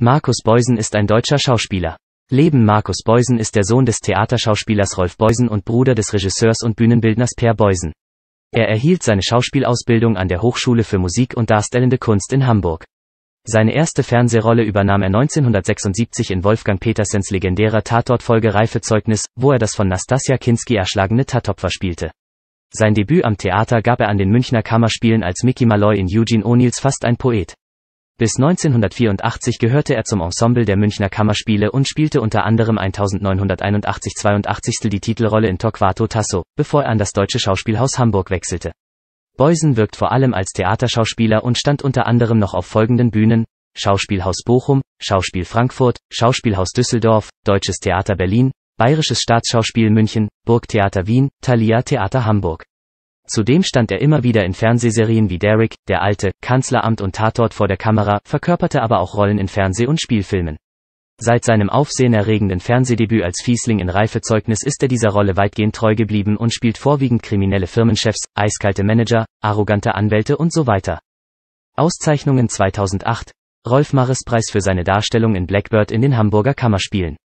Markus Beusen ist ein deutscher Schauspieler. Leben Markus Beusen ist der Sohn des Theaterschauspielers Rolf Beusen und Bruder des Regisseurs und Bühnenbildners Per Beusen. Er erhielt seine Schauspielausbildung an der Hochschule für Musik und Darstellende Kunst in Hamburg. Seine erste Fernsehrolle übernahm er 1976 in Wolfgang Petersens legendärer Tatortfolge Reifezeugnis, wo er das von Nastasia Kinski erschlagene Tatopfer spielte. Sein Debüt am Theater gab er an den Münchner Kammerspielen als Mickey Malloy in Eugene O'Neills Fast ein Poet. Bis 1984 gehörte er zum Ensemble der Münchner Kammerspiele und spielte unter anderem 1981-82 die Titelrolle in Torquato Tasso, bevor er an das Deutsche Schauspielhaus Hamburg wechselte. Beusen wirkt vor allem als Theaterschauspieler und stand unter anderem noch auf folgenden Bühnen, Schauspielhaus Bochum, Schauspiel Frankfurt, Schauspielhaus Düsseldorf, Deutsches Theater Berlin, Bayerisches Staatsschauspiel München, Burgtheater Wien, Thalia Theater Hamburg. Zudem stand er immer wieder in Fernsehserien wie Derek, Der Alte, Kanzleramt und Tatort vor der Kamera, verkörperte aber auch Rollen in Fernseh- und Spielfilmen. Seit seinem aufsehenerregenden Fernsehdebüt als Fiesling in Reifezeugnis ist er dieser Rolle weitgehend treu geblieben und spielt vorwiegend kriminelle Firmenchefs, eiskalte Manager, arrogante Anwälte und so weiter. Auszeichnungen 2008 Rolf Mares Preis für seine Darstellung in Blackbird in den Hamburger Kammerspielen